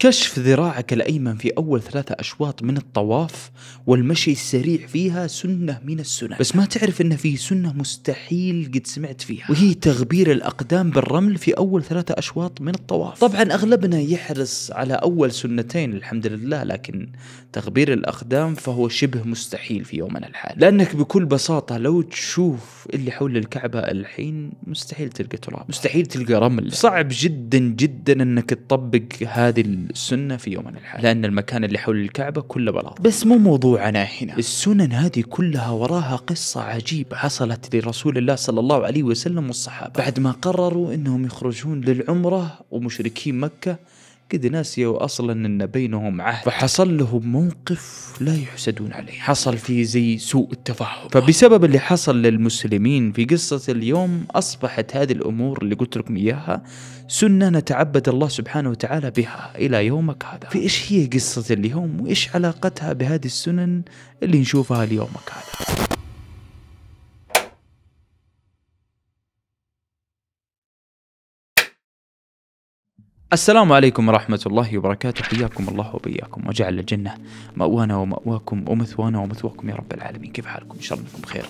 كشف ذراعك الأيمن في أول ثلاثة أشواط من الطواف والمشي السريع فيها سنة من السنن بس ما تعرف أن في سنة مستحيل قد سمعت فيها وهي تغبير الأقدام بالرمل في أول ثلاثة أشواط من الطواف طبعا أغلبنا يحرص على أول سنتين الحمد لله لكن تغبير الأقدام فهو شبه مستحيل في يومنا الحالي لأنك بكل بساطة لو تشوف اللي حول الكعبة الحين مستحيل تلقى تراب مستحيل تلقى رمل صعب جدا جدا أنك تطبق هذه السنه في يومنا الحالي لان المكان اللي حول الكعبه كله بلاط بس مو موضوعنا هنا السنن هذه كلها وراها قصه عجيبه حصلت لرسول الله صلى الله عليه وسلم والصحابه بعد ما قرروا انهم يخرجون للعمره ومشركين مكه قد ناسيوا اصلا ان بينهم عهد فحصل لهم موقف لا يحسدون عليه حصل فيه زي سوء التفاهم فبسبب اللي حصل للمسلمين في قصة اليوم اصبحت هذه الامور اللي قلت لكم اياها سنة نتعبد الله سبحانه وتعالى بها الى يومك هذا فايش هي قصة اليوم وايش علاقتها بهذه السنن اللي نشوفها ليومك هذا السلام عليكم ورحمة الله وبركاته حياكم الله وبياكم وجعل الجنة مأوانا ومأواكم ومثوانا ومثواكم يا رب العالمين كيف حالكم إن شاء الله أنكم بخير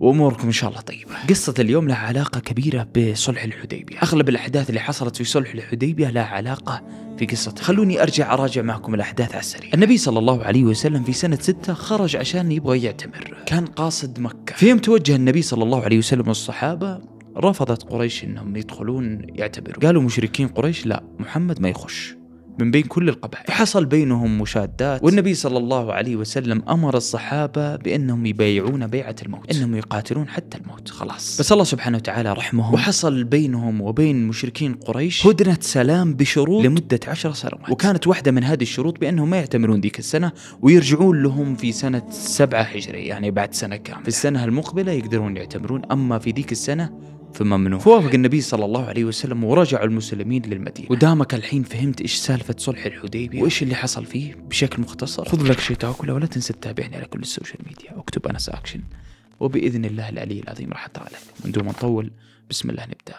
واموركم ان شاء الله طيبه. قصه اليوم لها علاقه كبيره بصلح الحديبيه، اغلب الاحداث اللي حصلت في صلح الحديبيه لها علاقه في قصة خلوني ارجع اراجع معكم الاحداث على السريع. النبي صلى الله عليه وسلم في سنه ستة خرج عشان يبغى يعتمر، كان قاصد مكه. فيوم توجه النبي صلى الله عليه وسلم والصحابه رفضت قريش انهم يدخلون يعتبروا قالوا مشركين قريش لا محمد ما يخش من بين كل القبائل فحصل بينهم مشادات والنبي صلى الله عليه وسلم أمر الصحابة بأنهم يبايعون بيعة الموت أنهم يقاتلون حتى الموت خلاص بس الله سبحانه وتعالى رحمهم وحصل بينهم وبين مشركين قريش هدنة سلام بشروط لمدة عشر سنوات وكانت واحدة من هذه الشروط بأنهم ما يعتمرون ذيك السنة ويرجعون لهم في سنة سبعة هجرية يعني بعد سنة كاملة في السنة المقبلة يقدرون يعتمرون أما في ذيك السنة ثم منه فوافق النبي صلى الله عليه وسلم ورجع المسلمين للمدينة ودامك الحين فهمت إيش سالفة صلح الحديبية وإيش اللي حصل فيه بشكل مختصر خذ لك شيء تاكله ولا تنسى تتابعني على كل السوشيال ميديا واكتب أنا ساكشن وبإذن الله العلي العظيم راح أطالع من دون ما نطول بسم الله نبدأ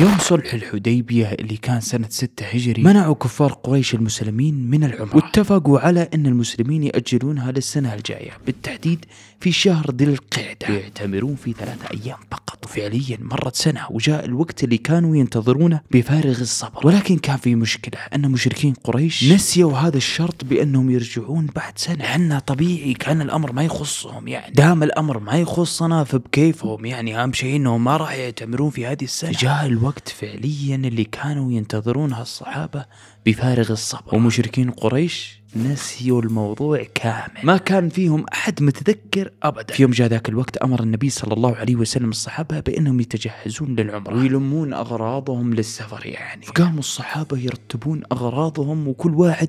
يوم صلح الحديبية اللي كان سنة 6 هجري منعوا كفار قريش المسلمين من العمرة واتفقوا على أن المسلمين يأجلونها للسنة الجاية بالتحديد في شهر ذي القعدة يعتمرون في ثلاثة أيام فقط فعليا مرت سنة وجاء الوقت اللي كانوا ينتظرونه بفارغ الصبر ولكن كان في مشكلة أن مشركين قريش نسيوا هذا الشرط بأنهم يرجعون بعد سنة لأن طبيعي كان الأمر ما يخصهم يعني دام الأمر ما يخصنا فبكيفهم يعني أهم شيء أنهم ما راح يعتمرون في هذه السنة جاء الوقت فعليا اللي كانوا ينتظرونها الصحابة بفارغ الصبر ومشركين قريش نسيوا الموضوع كامل ما كان فيهم أحد متذكر أبدا في يوم جاء ذاك الوقت أمر النبي صلى الله عليه وسلم الصحابة بأنهم يتجهزون للعمرة ويلمون أغراضهم للسفر يعني فقاموا الصحابة يرتبون أغراضهم وكل واحد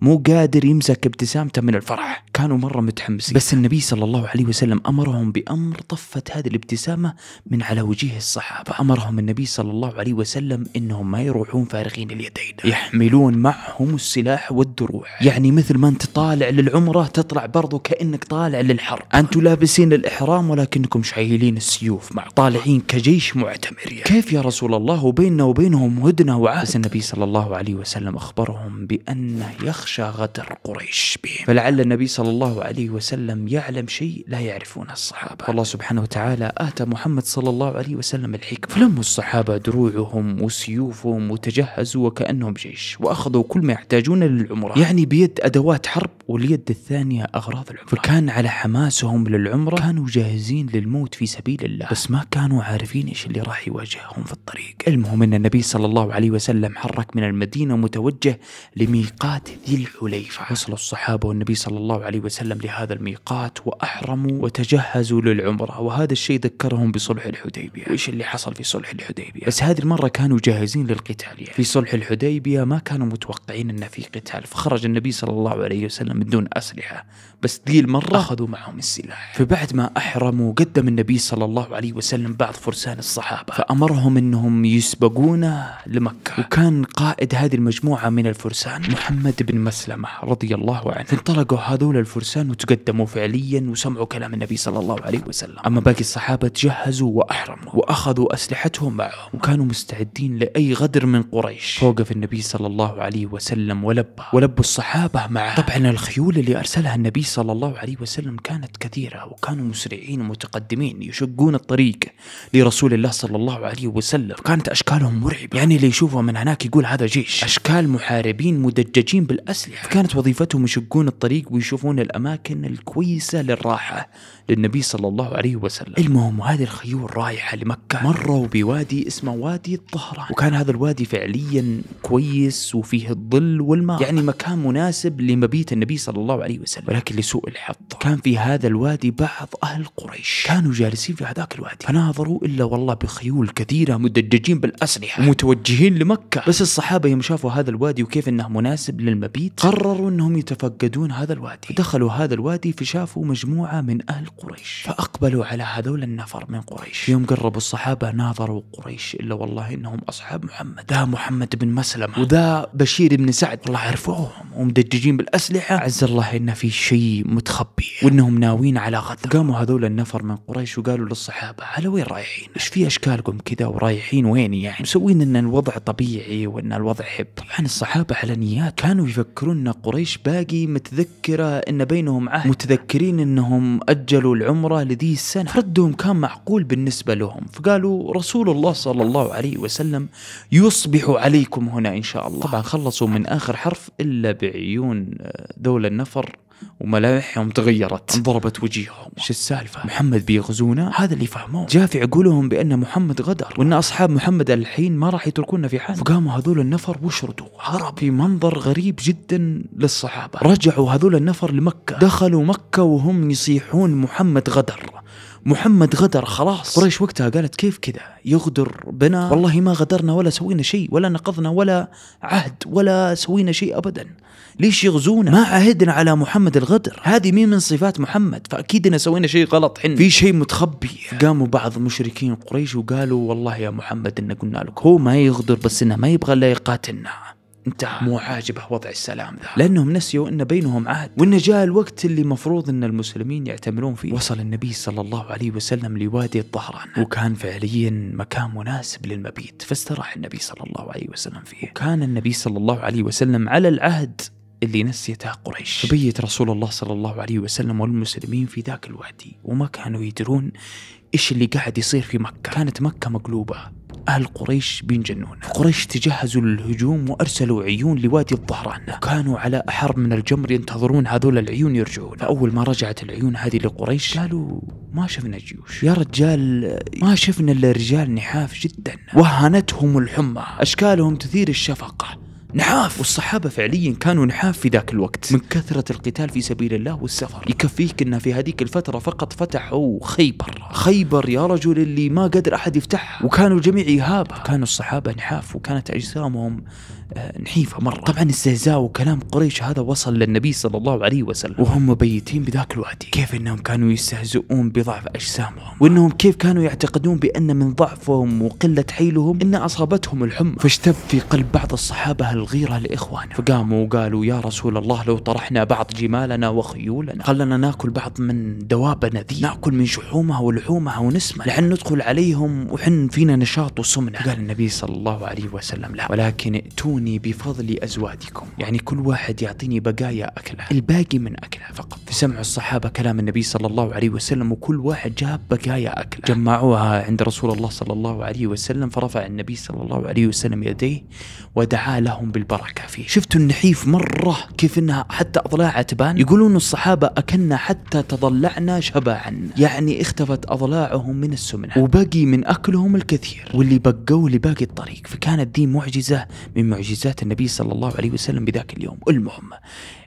مو قادر يمسك ابتسامته من الفرح كانوا مرة متحمسين بس النبي صلى الله عليه وسلم أمرهم بأمر طفت هذه الابتسامة من على وجوه الصحابة أمرهم النبي صلى الله عليه وسلم أنهم ما يروحون فارغين اليدين يحملون معهم السلاح والدروع يعني يعني مثل ما انت طالع للعمره تطلع برضو كانك طالع للحرب انتم لابسين الاحرام ولكنكم شايلين السيوف مع طالعين كجيش معتمر يعني. كيف يا رسول الله وبيننا وبينهم هدنه وعهد النبي صلى الله عليه وسلم اخبرهم بانه يخشى غدر قريش بهم فلعل النبي صلى الله عليه وسلم يعلم شيء لا يعرفونه الصحابه والله سبحانه وتعالى اتى محمد صلى الله عليه وسلم الحكمه فلموا الصحابه دروعهم وسيوفهم وتجهزوا وكانهم جيش واخذوا كل ما يحتاجون للعمره يعني بيد ست ادوات حرب واليد الثانية أغراض العمرة فكان على حماسهم للعمرة كانوا جاهزين للموت في سبيل الله بس ما كانوا عارفين إيش اللي راح يواجههم في الطريق المهم أن النبي صلى الله عليه وسلم حرك من المدينة متوجه لميقات ذي الحليفة وصل الصحابة والنبي صلى الله عليه وسلم لهذا الميقات وأحرموا وتجهزوا للعمرة وهذا الشيء ذكرهم بصلح الحديبية وإيش اللي حصل في صلح الحديبية بس هذه المرة كانوا جاهزين للقتال يعني. في صلح الحديبية ما كانوا متوقعين أن في قتال فخرج النبي صلى الله عليه وسلم من دون اسلحه بس دي المره اخذوا معهم السلاح فبعد ما احرموا قدم النبي صلى الله عليه وسلم بعض فرسان الصحابه فامرهم انهم يسبقونه لمكه وكان قائد هذه المجموعه من الفرسان محمد بن مسلمه رضي الله عنه فانطلقوا هذول الفرسان وتقدموا فعليا وسمعوا كلام النبي صلى الله عليه وسلم اما باقي الصحابه تجهزوا واحرموا واخذوا اسلحتهم معهم وكانوا مستعدين لاي غدر من قريش فوقف النبي صلى الله عليه وسلم ولبى ولبوا الصحابه معه طبعا الخ الخيول اللي أرسلها النبي صلى الله عليه وسلم كانت كثيرة وكانوا مسرعين ومتقدمين يشقون الطريق لرسول الله صلى الله عليه وسلم كانت أشكالهم مرعبة يعني اللي يشوفها من هناك يقول هذا جيش أشكال محاربين مدججين بالأسلحة كانت وظيفتهم يشقون الطريق ويشوفون الأماكن الكويسة للراحة للنبي صلى الله عليه وسلم المهم هذه الخيول رايحة لمكة مروا بوادي اسمه وادي الطهران وكان هذا الوادي فعليا كويس وفيه الظل والماء يعني مكان مناسب لمبيت النبي صلى الله عليه وسلم ولكن لسوء الحظ كان في هذا الوادي بعض أهل قريش كانوا جالسين في هذاك الوادي فناظروا إلا والله بخيول كثيرة مدججين بالأسلحة ومتوجهين لمكة بس الصحابة يوم شافوا هذا الوادي وكيف أنه مناسب للمبيت قرروا أنهم يتفقدون هذا الوادي فدخلوا هذا الوادي فشافوا مجموعة من أهل قريش فأقبلوا على هذول النفر من قريش يوم قربوا الصحابة ناظروا قريش إلا والله إنهم أصحاب محمد ذا محمد بن مسلمة وذا بشير بن سعد والله عرفوهم ومدججين بالأسلحة اعز الله ان في شيء متخبي وانهم ناويين على غدر قاموا هذول النفر من قريش وقالوا للصحابه على وين رايحين؟ ايش في اشكالكم كذا ورايحين وين يعني؟ مسوين ان الوضع طبيعي وان الوضع حب طبعا الصحابه على نيات كانوا يفكرون ان قريش باقي متذكره ان بينهم عهد متذكرين انهم اجلوا العمره لذي السنه فردهم كان معقول بالنسبه لهم فقالوا رسول الله صلى الله عليه وسلم يصبح عليكم هنا ان شاء الله طبعا خلصوا من اخر حرف الا بعيون ذو آه، هذول النفر وملامحهم تغيرت انضربت وجيههم شو السالفة محمد بيغزونا هذا اللي فهموه جاء في عقولهم بأن محمد غدر وأن أصحاب محمد الحين ما راح يتركونا في حال فقاموا هذول النفر وشردوا هرب في منظر غريب جدا للصحابة رجعوا هذول النفر لمكة دخلوا مكة وهم يصيحون محمد غدر محمد غدر خلاص قريش وقتها قالت كيف كذا يغدر بنا والله ما غدرنا ولا سوينا شيء ولا نقضنا ولا عهد ولا سوينا شيء ابدا ليش يغزونا ما عهدنا على محمد الغدر هذه مين من صفات محمد فاكيد ان سوينا شيء غلط حنا في شيء متخبي قاموا بعض مشركين قريش وقالوا والله يا محمد ان قلنا لك هو ما يغدر بس انه ما يبغى الا يقاتلنا انت مو عاجبه وضع السلام ذا لانهم نسيوا ان بينهم عهد وان جاء الوقت اللي مفروض ان المسلمين يعتمرون فيه وصل النبي صلى الله عليه وسلم لوادي الطهران وكان فعليا مكان مناسب للمبيت فاستراح النبي صلى الله عليه وسلم فيه وكان النبي صلى الله عليه وسلم على العهد اللي نسيته قريش فبيت رسول الله صلى الله عليه وسلم والمسلمين في ذاك الوادي وما كانوا يدرون ايش اللي قاعد يصير في مكة كانت مكة مقلوبة أهل قريش بن جنون قريش تجهزوا للهجوم وأرسلوا عيون لوادي الظهران وكانوا على أحر من الجمر ينتظرون هذول العيون يرجعون فأول ما رجعت العيون هذه لقريش قالوا ما شفنا جيوش يا رجال ما شفنا إلا رجال نحاف جدا وهنتهم الحمى أشكالهم تثير الشفقة نحاف والصحابة فعليا كانوا نحاف في ذاك الوقت من كثرة القتال في سبيل الله والسفر يكفيك أن في هذيك الفترة فقط فتحوا خيبر خيبر يا رجل اللي ما قدر أحد يفتحها وكانوا الجميع يهاب كانوا الصحابة نحاف وكانت أجسامهم نحيفه مره طبعا استهزاء وكلام قريش هذا وصل للنبي صلى الله عليه وسلم وهم مبيتين بذاك الوادي كيف انهم كانوا يستهزئون بضعف اجسامهم وانهم كيف كانوا يعتقدون بان من ضعفهم وقله حيلهم ان اصابتهم الحمى فاشتب في قلب بعض الصحابه الغيره لاخوانه فقاموا وقالوا يا رسول الله لو طرحنا بعض جمالنا وخيولنا خلنا ناكل بعض من دوابنا ذي ناكل من شحومها ولحومها ونسمع لحن ندخل عليهم وحن فينا نشاط وسمنه قال النبي صلى الله عليه وسلم لا ولكن ائتون تعطوني بفضل أزواجكم يعني كل واحد يعطيني بقايا أكله الباقي من أكله فقط سمعوا الصحابة كلام النبي صلى الله عليه وسلم وكل واحد جاب بقايا أكله جمعوها عند رسول الله صلى الله عليه وسلم فرفع النبي صلى الله عليه وسلم يديه ودعا لهم بالبركة فيه شفتوا النحيف مرة كيف أنها حتى أضلاعها تبان يقولون الصحابة أكلنا حتى تضلعنا شبعا يعني اختفت أضلاعهم من السمنة وبقي من أكلهم الكثير واللي بقوا لباقي الطريق فكانت دي معجزة من معجزات معجزات النبي صلى الله عليه وسلم بذاك اليوم المهم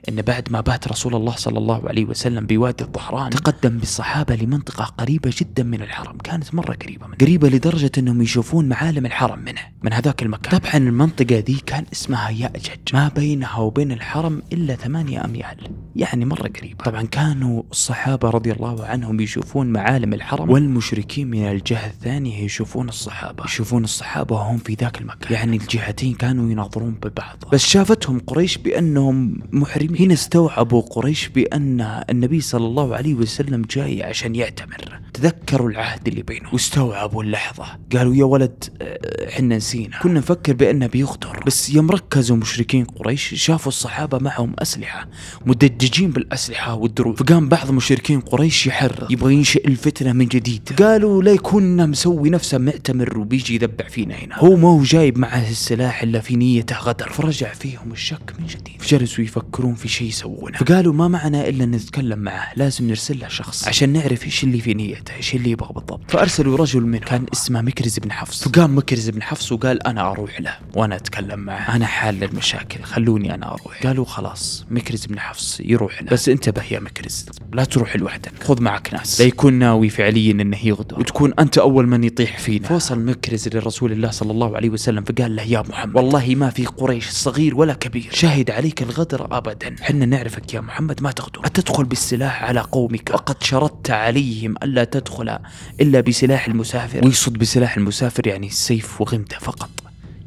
أن بعد ما بات رسول الله صلى الله عليه وسلم بوادي الظهران تقدم بالصحابة لمنطقة قريبة جدا من الحرم كانت مرة قريبة منه قريبة لدرجة أنهم يشوفون معالم الحرم منه من هذاك المكان طبعا المنطقة ذي كان اسمها يأجج ما بينها وبين الحرم إلا ثمانية أميال يعني مرة قريبة طبعا كانوا الصحابة رضي الله عنهم يشوفون معالم الحرم والمشركين من الجهة الثانية يشوفون الصحابة يشوفون الصحابة وهم في ذاك المكان يعني الجهتين كانوا يناظرون ببعض بس شافتهم قريش بأنهم محرمين هنا استوعبوا قريش بأن النبي صلى الله عليه وسلم جاي عشان يعتمر تذكروا العهد اللي بينهم واستوعبوا اللحظة قالوا يا ولد آه، حنا نسينا كنا نفكر بأنه بيغدر بس يوم ركزوا مشركين قريش شافوا الصحابة معهم أسلحة مدججين بالأسلحة والدروع فقام بعض مشركين قريش يحر يبغى ينشئ الفتنة من جديد قالوا لا يكون مسوي نفسه معتمر وبيجي يذبح فينا هنا هو ما هو جايب معه السلاح إلا في نيته غدر فرجع فيهم الشك من جديد فجلسوا يفكرون في في شيء يسوونه فقالوا ما معنا الا نتكلم معه لازم نرسل له شخص عشان نعرف ايش اللي في نيته ايش اللي يبغى بالضبط فارسلوا رجل منه كان اسمه مكرز بن حفص فقام مكرز بن حفص وقال انا اروح له وانا اتكلم معه انا حال المشاكل خلوني انا اروح قالوا خلاص مكرز بن حفص يروح له بس انتبه يا مكرز لا تروح لوحدك خذ معك ناس لا يكون ناوي فعليا انه يغدر وتكون انت اول من يطيح فينا فوصل مكرز لرسول الله صلى الله عليه وسلم فقال له يا محمد والله ما في قريش صغير ولا كبير شهد عليك الغدر ابدا حنا نعرفك يا محمد ما تغدر أتدخل بالسلاح على قومك وقد شرطت عليهم ألا تدخل إلا بسلاح المسافر ويصد بسلاح المسافر يعني السيف وغمته فقط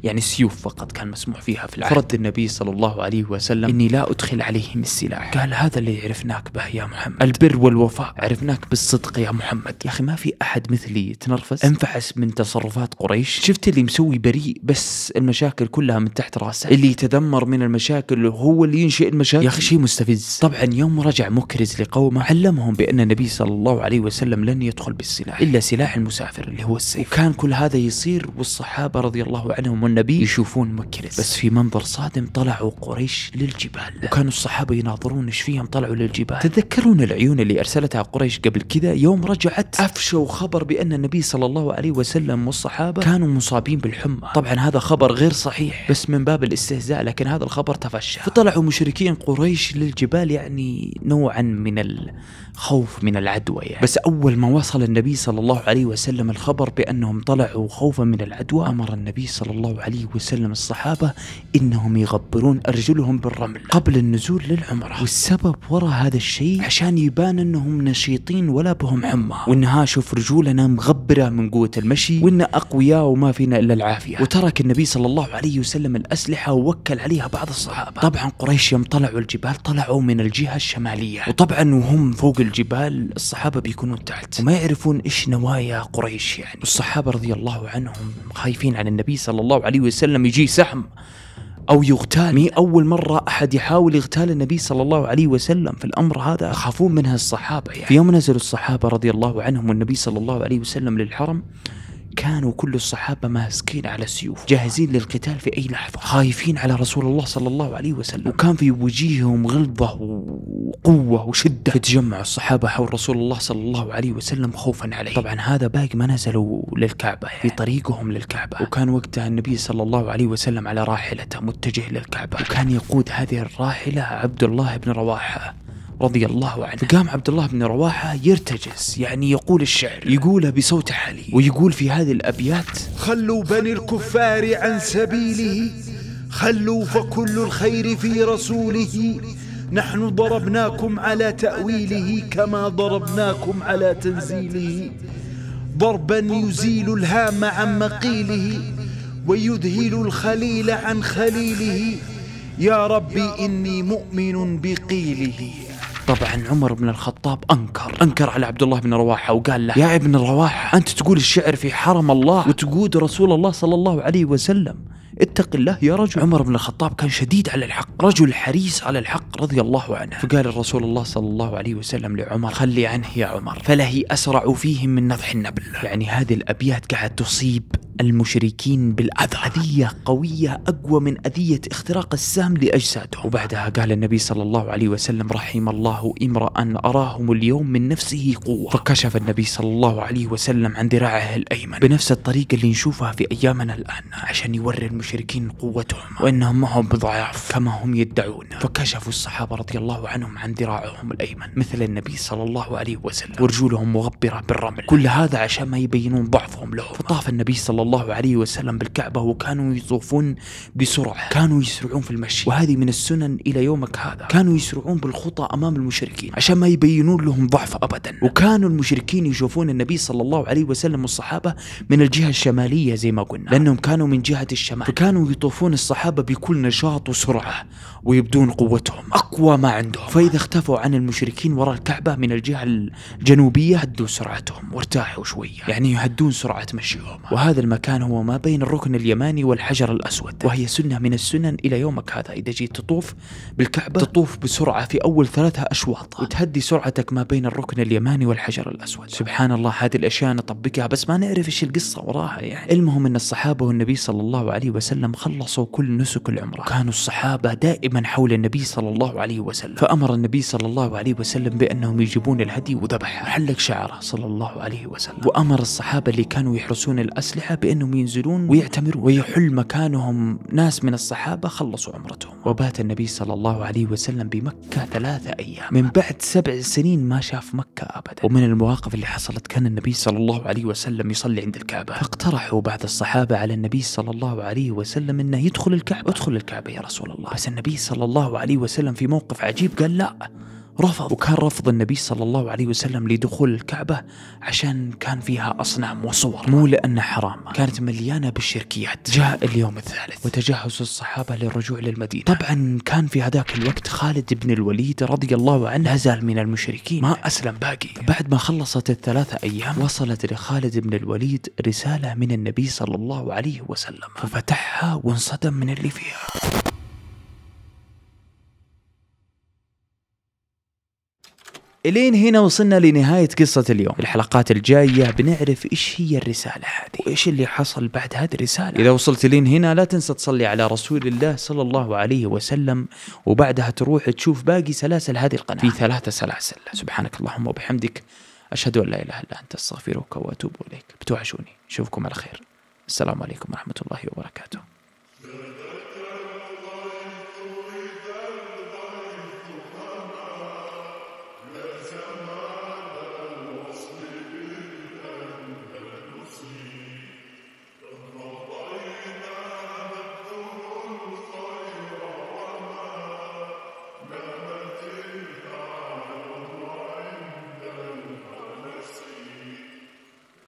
يعني السيوف فقط كان مسموح فيها في العهد فرد النبي صلى الله عليه وسلم إني لا أدخل عليهم السلاح قال هذا اللي عرفناك به يا محمد البر والوفاء عرفناك بالصدق يا محمد يا أخي ما في أحد مثلي تنرفز انفعس من تصرفات قريش شفت اللي مسوي بريء بس المشاكل كلها من تحت راسه اللي يتذمر من المشاكل هو اللي ينشئ المشاكل يا أخي شيء مستفز طبعا يوم رجع مكرز لقومه علمهم بأن النبي صلى الله عليه وسلم لن يدخل بالسلاح إلا سلاح المسافر اللي هو السيف وكان كل هذا يصير والصحابة رضي الله عنهم النبي يشوفون مكرس بس في منظر صادم طلعوا قريش للجبال وكانوا الصحابة يناظرون ايش فيهم طلعوا للجبال تتذكرون العيون اللي ارسلتها قريش قبل كذا يوم رجعت افشوا خبر بان النبي صلى الله عليه وسلم والصحابة كانوا مصابين بالحمى طبعا هذا خبر غير صحيح بس من باب الاستهزاء لكن هذا الخبر تفشى فطلعوا مشركين قريش للجبال يعني نوعا من الخوف من العدوى يعني بس اول ما وصل النبي صلى الله عليه وسلم الخبر بانهم طلعوا خوفا من العدوى امر النبي صلى الله عليه وسلم الصحابة إنهم يغبرون أرجلهم بالرمل قبل النزول للعمرة والسبب وراء هذا الشيء عشان يبان أنهم نشيطين ولا بهم حمى وإنها شوف رجولنا مغبرة من قوة المشي وإن أقوياء وما فينا إلا العافية وترك النبي صلى الله عليه وسلم الأسلحة ووكل عليها بعض الصحابة طبعا قريش يوم طلعوا الجبال طلعوا من الجهة الشمالية وطبعا وهم فوق الجبال الصحابة بيكونوا تحت وما يعرفون إيش نوايا قريش يعني والصحابة رضي الله عنهم خايفين على النبي صلى الله عليه وسلم يجي سحم أو يغتال مي أول مرة أحد يحاول يغتال النبي صلى الله عليه وسلم في الأمر هذا يخافون منها الصحابة يعني. في يوم نزلوا الصحابة رضي الله عنهم والنبي صلى الله عليه وسلم للحرم كانوا كل الصحابة ماسكين على السيوف جاهزين للقتال في أي لحظة خايفين على رسول الله صلى الله عليه وسلم وكان في وجيههم غلظة وقوة وشدة تجمع الصحابة حول رسول الله صلى الله عليه وسلم خوفا عليه طبعا هذا باقي ما نزلوا للكعبة يعني. في طريقهم للكعبة وكان وقتها النبي صلى الله عليه وسلم على راحلته متجه للكعبة وكان يقود هذه الراحلة عبد الله بن رواحة رضي الله عنه فقام عبد الله بن رواحة يرتجس يعني يقول الشعر يقوله بصوت عالي ويقول في هذه الأبيات خلوا بني الكفار عن سبيله خلوا فكل الخير في رسوله نحن ضربناكم على تأويله كما ضربناكم على تنزيله ضربا يزيل الهام عن مقيله ويذهل الخليل عن خليله يا ربي إني مؤمن بقيله طبعا عمر بن الخطاب انكر انكر على عبد الله بن رواحه وقال له يا ابن رواحه انت تقول الشعر في حرم الله وتقود رسول الله صلى الله عليه وسلم اتق الله يا رجل عمر بن الخطاب كان شديد على الحق رجل حريص على الحق رضي الله عنه فقال الرسول الله صلى الله عليه وسلم لعمر خلي عنه يا عمر فله أسرع فيهم من نضح النبل يعني هذه الأبيات قاعد تصيب المشركين بالأذى أذية قوية أقوى من أذية اختراق السهم لأجسادهم وبعدها قال النبي صلى الله عليه وسلم رحم الله امرأ أراهم اليوم من نفسه قوة فكشف النبي صلى الله عليه وسلم عن ذراعه الأيمن بنفس الطريقة اللي نشوفها في أيامنا الآن عشان يوري المشركين المشركين قوتهم وإنهم ما هم بضعاف كما هم يدعون فكشفوا الصحابة رضي الله عنهم عن ذراعهم الأيمن مثل النبي صلى الله عليه وسلم ورجولهم مغبرة بالرمل كل هذا عشان ما يبينون ضعفهم لهم فطاف النبي صلى الله عليه وسلم بالكعبة وكانوا يطوفون بسرعة كانوا يسرعون في المشي وهذه من السنن إلى يومك هذا كانوا يسرعون بالخطى أمام المشركين عشان ما يبينون لهم ضعف أبدا وكانوا المشركين يشوفون النبي صلى الله عليه وسلم والصحابة من الجهة الشمالية زي ما قلنا لأنهم كانوا من جهة الشمال فكانوا كانوا يطوفون الصحابة بكل نشاط وسرعة ويبدون قوتهم أقوى ما عندهم فإذا اختفوا عن المشركين وراء الكعبة من الجهة الجنوبية هدوا سرعتهم وارتاحوا شوية يعني يهدون سرعة مشيهم وهذا المكان هو ما بين الركن اليماني والحجر الأسود وهي سنة من السنن إلى يومك هذا إذا جيت تطوف بالكعبة تطوف بسرعة في أول ثلاثة أشواط وتهدي سرعتك ما بين الركن اليماني والحجر الأسود سبحان الله هذه الأشياء نطبقها بس ما نعرف إيش القصة وراها يعني المهم أن الصحابة والنبي صلى الله عليه وسلم وسلم خلصوا كل نسك العمرة كانوا الصحابة دائما حول النبي صلى الله عليه وسلم فأمر النبي صلى الله عليه وسلم بأنهم يجيبون الهدي وذبحه وحلق شعره صلى الله عليه وسلم وأمر الصحابة اللي كانوا يحرسون الأسلحة بأنهم ينزلون ويعتمرون ويحل مكانهم ناس من الصحابة خلصوا عمرتهم وبات النبي صلى الله عليه وسلم بمكة ثلاثة أيام من بعد سبع سنين ما شاف مكة أبدا ومن المواقف اللي حصلت كان النبي صلى الله عليه وسلم يصلي عند الكعبة فاقترحوا بعض الصحابة على النبي صلى الله عليه وسلم وسلم أنه يدخل الكعبة ادخل الكعبة يا رسول الله بس النبي صلى الله عليه وسلم في موقف عجيب قال لا رفض وكان رفض النبي صلى الله عليه وسلم لدخول الكعبة عشان كان فيها أصنام وصور مو لأنها حرام كانت مليانة بالشركيات جاء اليوم الثالث وتجهز الصحابة للرجوع للمدينة طبعا كان في هذاك الوقت خالد بن الوليد رضي الله عنه هزال من المشركين ما أسلم باقي بعد ما خلصت الثلاثة أيام وصلت لخالد بن الوليد رسالة من النبي صلى الله عليه وسلم ففتحها وانصدم من اللي فيها الين هنا وصلنا لنهاية قصة اليوم الحلقات الجاية بنعرف إيش هي الرسالة هذه وإيش اللي حصل بعد هذه الرسالة إذا وصلت لين هنا لا تنسى تصلي على رسول الله صلى الله عليه وسلم وبعدها تروح تشوف باقي سلاسل هذه القناة في ثلاثة سلاسل سبحانك اللهم وبحمدك أشهد أن لا إله إلا أنت أستغفرك وأتوب إليك بتوحشوني أشوفكم على خير السلام عليكم ورحمة الله وبركاته